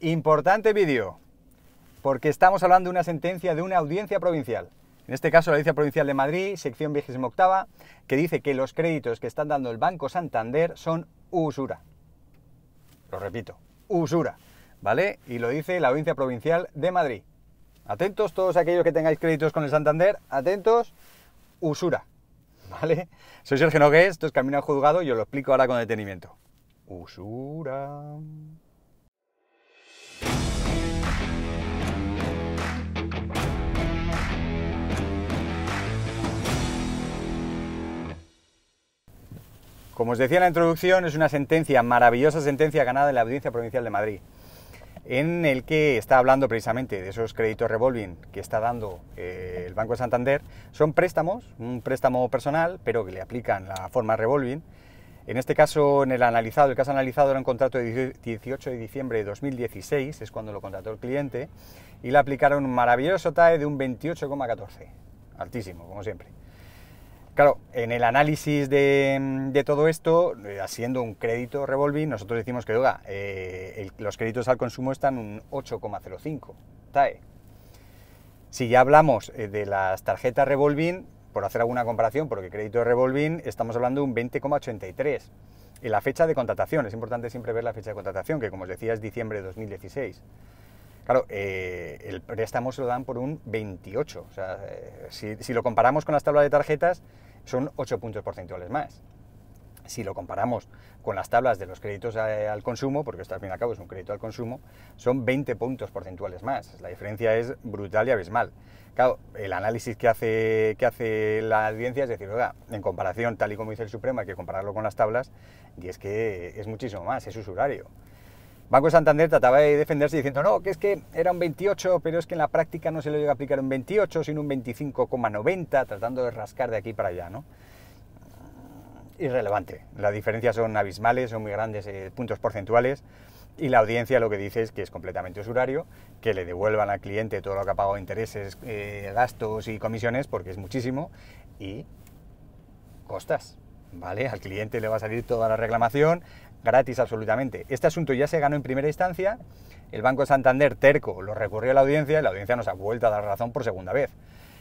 Importante vídeo, porque estamos hablando de una sentencia de una audiencia provincial. En este caso, la Audiencia Provincial de Madrid, sección 28, que dice que los créditos que están dando el Banco Santander son usura. Lo repito, usura. ¿Vale? Y lo dice la Audiencia Provincial de Madrid. Atentos, todos aquellos que tengáis créditos con el Santander, atentos, usura. ¿Vale? Soy Sergio Nogués, esto es Camino al Juzgado y os lo explico ahora con detenimiento. Usura. Como os decía en la introducción, es una sentencia, maravillosa sentencia ganada en la Audiencia Provincial de Madrid, en el que está hablando precisamente de esos créditos revolving que está dando eh, el Banco de Santander. Son préstamos, un préstamo personal, pero que le aplican la forma revolving. En este caso, en el analizado, el caso analizado era un contrato de 18 de diciembre de 2016, es cuando lo contrató el cliente, y le aplicaron un maravilloso TAE de un 28,14, altísimo, como siempre. Claro, en el análisis de, todo esto, eh, haciendo un crédito revolving, nosotros decimos que, eh, los créditos al consumo están un 8,05 Si ya hablamos eh, de las tarjetas revolving, por hacer alguna comparación, porque crédito revolving estamos hablando de un 20,83. Y la fecha de contratación, es importante siempre ver la fecha de contratación, que como os decía es diciembre de 2016. Claro, el préstamo se lo dan por un 28. O sea, si, lo comparamos con las tablas de tarjetas, son 8 puntos porcentuales más. Si lo comparamos con las tablas de los créditos eh, al consumo, porque esto al fin y al cabo es un crédito al consumo, son 20 puntos porcentuales más. La diferencia es brutal y abismal. Claro, el análisis que hace, que hace la audiencia es decir, en comparación, tal y como dice el Supremo, hay que compararlo con las tablas, y es que es muchísimo más, es usurario. Banco Santander trataba de defenderse diciendo, no, que es que era un 28, pero es que en la práctica no se le llega a aplicar un 28, sino un 25,90, tratando de rascar de aquí para allá, ¿no? Irrelevante. Las diferencias son abismales, son muy grandes eh, puntos porcentuales, y la audiencia lo que dice es que es completamente usurario, que le devuelvan al cliente todo lo que ha pagado intereses, eh, gastos y comisiones, porque es muchísimo, y costas. ¿Vale? Al cliente le va a salir toda la reclamación, gratis absolutamente. Este asunto ya se ganó en primera instancia, el Banco de Santander terco lo recurrió a la audiencia y la audiencia nos ha vuelto a dar razón por segunda vez.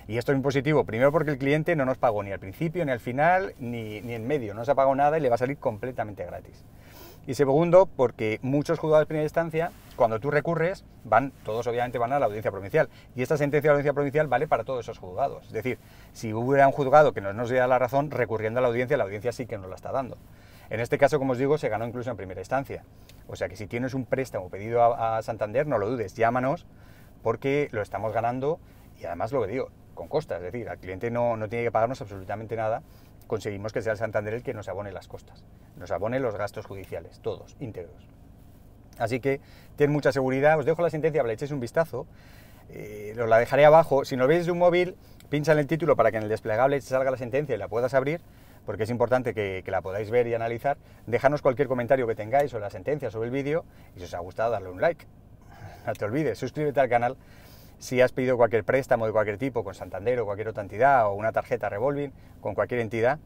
Y esto es impositivo, primero porque el cliente no nos pagó ni al principio, ni al final, ni, en medio, no se ha pagado nada y le va a salir completamente gratis. Y segundo, porque muchos juzgados de primera instancia, cuando tú recurres, van, todos obviamente van a la audiencia provincial. Y esta sentencia de la audiencia provincial vale para todos esos juzgados. Es decir, si hubiera un juzgado que no nos diera la razón, recurriendo a la audiencia, la audiencia sí que nos la está dando. En este caso, como os digo, se ganó incluso en primera instancia. O sea que si tienes un préstamo pedido a, Santander, no lo dudes, llámanos porque lo estamos ganando y además lo que digo, con costas, es decir, al cliente no, no tiene que pagarnos absolutamente nada, conseguimos que sea el Santander el que nos abone las costas, nos abone los gastos judiciales, todos, íntegros. Así que ten mucha seguridad, os dejo la sentencia, le echéis un vistazo, lo eh, os la dejaré abajo, si no veis de un móvil, pincha en el título para que en el desplegable salga la sentencia y la puedas abrir, porque es importante que, la podáis ver y analizar. Dejanos cualquier comentario que tengáis sobre la sentencia, sobre el vídeo, y si os ha gustado, darle un like. No te olvides, suscríbete al canal. Si has pedido cualquier préstamo de cualquier tipo, con Santander o cualquier otra entidad, o una tarjeta revolving, con cualquier entidad,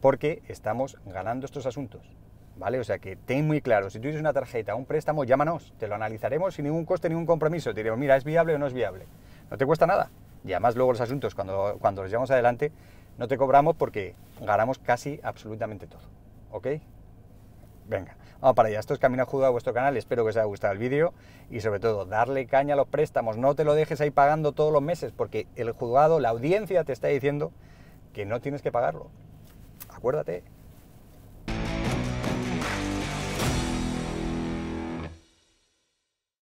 porque estamos ganando estos asuntos. ¿Vale? O sea que ten muy claro, si tú tienes una tarjeta, un préstamo, llámanos, te lo analizaremos sin ningún coste, ningún compromiso. Te diremos, mira, ¿es viable o no es viable? No te cuesta nada. Y además luego los asuntos, cuando, cuando los llevamos adelante, no te cobramos porque ganamos casi absolutamente todo. ¿Ok? Venga, vamos para allá. Esto es Camino Jugado a vuestro canal. Espero que os haya gustado el vídeo y sobre todo darle caña a los préstamos. No te lo dejes ahí pagando todos los meses porque el juzgado, la audiencia te está diciendo que no tienes que pagarlo. Acuérdate.